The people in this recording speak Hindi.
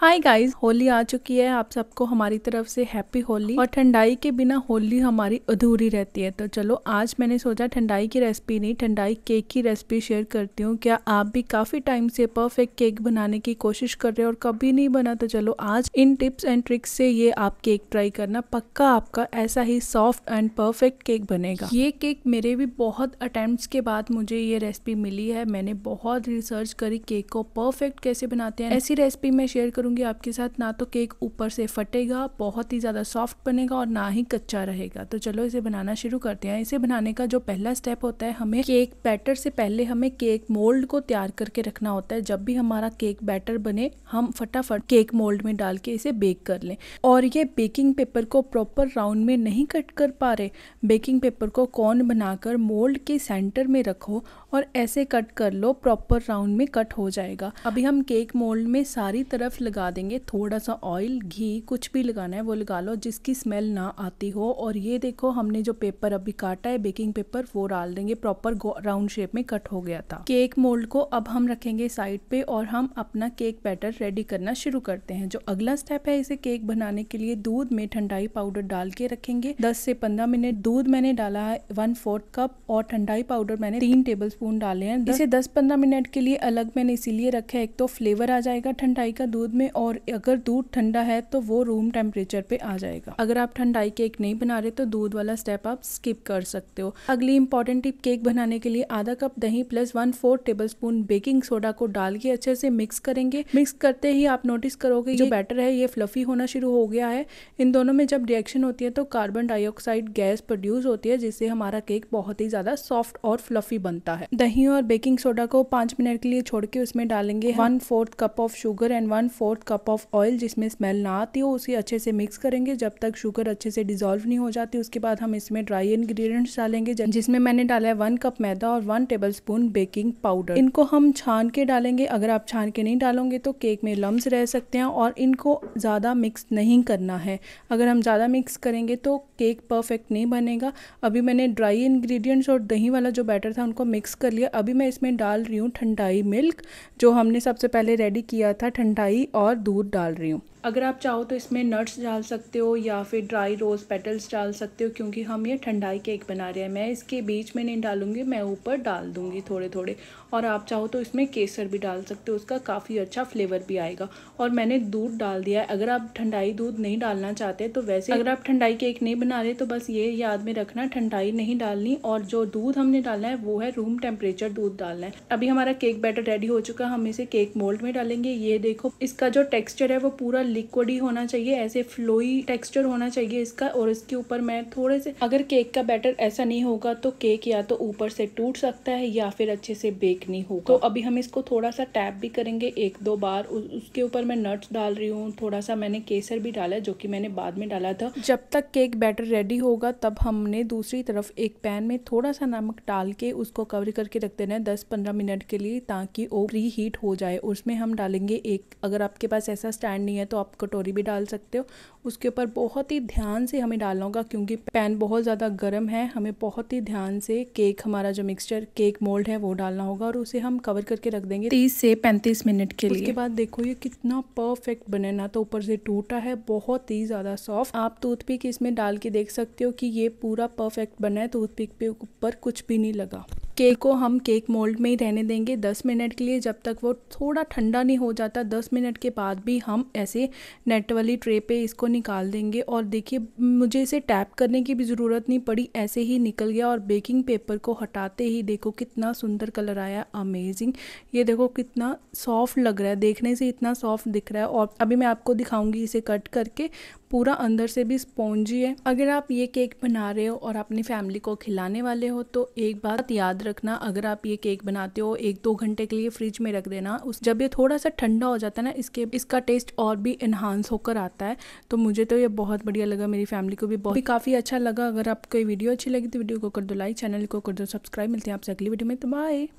हाय गाइस होली आ चुकी है आप सबको हमारी तरफ से हैप्पी होली और ठंडाई के बिना होली हमारी अधूरी रहती है तो चलो आज मैंने सोचा ठंडाई की रेसिपी नहीं ठंडाई केक की रेसिपी शेयर करती हूँ क्या आप भी काफ़ी टाइम से परफेक्ट केक बनाने की कोशिश कर रहे हो और कभी नहीं बना तो चलो आज इन टिप्स एंड ट्रिक्स से ये आप केक ट्राई करना पक्का आपका ऐसा ही सॉफ्ट एंड परफेक्ट केक बनेगा ये केक मेरे भी बहुत अटेम्प्ट के बाद मुझे ये रेसिपी मिली है मैंने बहुत रिसर्च करी केक को परफेक्ट कैसे बनाते हैं ऐसी रेसिपी मैं शेयर करूँ करूँगी आपके साथ ना तो केक ऊपर से फटेगा बहुत ही ज़्यादा सॉफ्ट बनेगा और ना ही कच्चा रहेगा तो चलो इसे बनाना शुरू करते हैं इसे बनाने का जो पहला स्टेप होता है हमें केक बैटर से पहले हमें केक मोल्ड को तैयार करके रखना होता है जब भी हमारा केक बैटर बने हम फटाफट केक मोल्ड में डाल के इसे बेक कर लें और ये बेकिंग पेपर को प्रॉपर राउंड में नहीं कट कर पा रहे बेकिंग पेपर को कौन बनाकर मोल्ड के सेंटर में रखो और ऐसे कट कर लो प्रॉपर राउंड में कट हो जाएगा अभी हम केक मोल्ड में सारी तरफ लगा लगा देंगे थोड़ा सा ऑयल घी कुछ भी लगाना है वो लगा लो जिसकी स्मेल ना आती हो और ये देखो हमने जो पेपर अभी काटा है बेकिंग पेपर वो डाल देंगे प्रॉपर राउंड शेप में कट हो गया था केक मोल्ड को अब हम रखेंगे साइड पे और हम अपना केक बैटर रेडी करना शुरू करते हैं जो अगला स्टेप है इसे केक बनाने के लिए दूध में ठंडाई पाउडर डाल के रखेंगे दस से पंद्रह मिनट दूध मैंने डाला है वन फोर्थ कप और ठंडाई पाउडर मैंने तीन टेबल स्पून डाले हैं इसे दस पंद्रह मिनट के लिए अलग मैंने इसीलिए रखा है एक तो फ्लेवर आ जाएगा ठंडाई का दूध में में और अगर दूध ठंडा है तो वो रूम टेम्परेचर पे आ जाएगा अगर आप ठंडाई केक नहीं बना रहे तो दूध वाला स्टेप आप स्किप कर सकते हो अगली इंपॉर्टेंट टिप केक बनाने के लिए आधा कप दही plus one four tablespoon baking soda को डाल के अच्छे से मिक्स करेंगे मिक्स करते ही आप नोटिस करोगे जो बैटर है ये फ्लफी होना शुरू हो गया है इन दोनों में जब रिएक्शन होती है तो कार्बन डाइऑक्साइड गैस प्रोड्यूस होती है जिससे हमारा केक बहुत ही ज़्यादा सॉफ्ट और फ्लफी बनता है दही और बेकिंग सोडा को पांच मिनट के लिए छोड़ के उसमें डालेंगे one fourth cup of sugar and one fourth fourth cup of oil जिसमें स्मेल ना आती हो उसे अच्छे से मिक्स करेंगे जब तक शुगर अच्छे से डिजोल्व नहीं हो जाती उसके बाद हम इसमें ड्राई इन्ग्रीडियंट्स डालेंगे जिसमें मैंने डाला है वन कप मैदा और one tablespoon baking powder इनको हम छान के डालेंगे अगर आप छान के नहीं डालोगे तो केक में लम्ब रह सकते हैं और इनको ज़्यादा मिक्स नहीं करना है अगर हम ज़्यादा मिक्स करेंगे तो केक परफेक्ट नहीं बनेगा अभी मैंने ड्राई इंग्रेडिएंट्स और दही वाला जो बैटर था उनको मिक्स कर लिया अभी मैं इसमें डाल रही हूँ ठंडाई मिल्क जो हमने सबसे पहले रेडी किया था ठंडाई और और दूध डाल रही हूँ अगर आप चाहो तो इसमें नट्स डाल सकते हो या फिर ड्राई रोज़ पेटल्स डाल सकते हो क्योंकि हम ये ठंडाई केक बना रहे हैं मैं इसके बीच में नहीं डालूंगी मैं ऊपर डाल दूंगी थोड़े थोड़े और आप चाहो तो इसमें केसर भी डाल सकते हो उसका काफ़ी अच्छा फ्लेवर भी आएगा और मैंने दूध डाल दिया है अगर आप ठंडाई दूध नहीं डालना चाहते तो वैसे अगर आप ठंडाई केक नहीं बना रहे तो बस ये याद में रखना ठंडाई नहीं डालनी और जो दूध हमने डालना है वो है रूम टेम्परेचर दूध डालना है अभी हमारा केक बैटर रेडी हो चुका है हम इसे केक मोल्ड में डालेंगे ये देखो इसका जो टेक्स्चर है वो पूरा लिक्विड ही होना चाहिए ऐसे फ्लोई टेक्सचर होना चाहिए इसका और इसके ऊपर मैं थोड़े से अगर केक का बैटर ऐसा नहीं होगा तो केक या तो ऊपर से टूट सकता है या फिर अच्छे से बेक नहीं होगा तो अभी हम इसको थोड़ा सा टैप भी करेंगे एक दो बार उसके ऊपर मैं नट्स डाल रही हूँ थोड़ा सा मैंने केसर भी डाला जो की मैंने बाद में डाला था जब तक केक बैटर रेडी होगा तब हमने दूसरी तरफ एक पैन में थोड़ा सा नमक डाल के उसको कवर करके रख देना है दस पंद्रह मिनट के लिए ताकि वो प्री हीट हो जाए उसमें हम डालेंगे एक अगर आपके पास ऐसा स्टैंड नहीं है तो आप कटोरी भी डाल सकते हो उसके ऊपर बहुत ही ध्यान से हमें डालना होगा क्योंकि पैन बहुत ज़्यादा गर्म है हमें बहुत ही ध्यान से केक हमारा जो मिक्सचर केक मोल्ड है वो डालना होगा और उसे हम कवर करके रख देंगे तीस से पैंतीस मिनट के लिए उसके बाद देखो ये कितना परफेक्ट बने ना तो ऊपर से टूटा है बहुत ही ज़्यादा सॉफ्ट आप टूथपिक इसमें डाल के देख सकते हो कि ये पूरा परफेक्ट बना है टूथपिक पे ऊपर कुछ भी नहीं लगा केक को हम केक मोल्ड में ही रहने देंगे 10 मिनट के लिए जब तक वो थोड़ा ठंडा नहीं हो जाता 10 मिनट के बाद भी हम ऐसे नेट वाली ट्रे पे इसको निकाल देंगे और देखिए मुझे इसे टैप करने की भी ज़रूरत नहीं पड़ी ऐसे ही निकल गया और बेकिंग पेपर को हटाते ही देखो कितना सुंदर कलर आया अमेजिंग ये देखो कितना सॉफ्ट लग रहा है देखने से इतना सॉफ्ट दिख रहा है और अभी मैं आपको दिखाऊंगी इसे कट करके पूरा अंदर से भी स्पॉन्जी है अगर आप ये केक बना रहे हो और अपनी फैमिली को खिलाने वाले हो तो एक बात याद रख रखना अगर आप ये केक बनाते हो एक दो घंटे के लिए फ्रिज में रख देना उस जब ये थोड़ा सा ठंडा हो जाता है ना इसके इसका टेस्ट और भी इन्हांस होकर आता है तो मुझे तो ये बहुत बढ़िया लगा मेरी फैमिली को भी बहुत भी काफ़ी अच्छा लगा अगर आपको ये वीडियो अच्छी लगी तो वीडियो को कर दो लाइक चैनल को कर दो सब्सक्राइब मिलते हैं आपसे अगली वीडियो में तो बाय